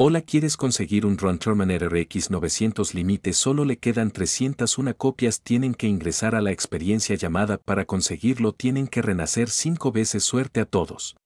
Hola quieres conseguir un Run Terminator RX 900 límite solo le quedan 301 copias tienen que ingresar a la experiencia llamada para conseguirlo tienen que renacer 5 veces suerte a todos.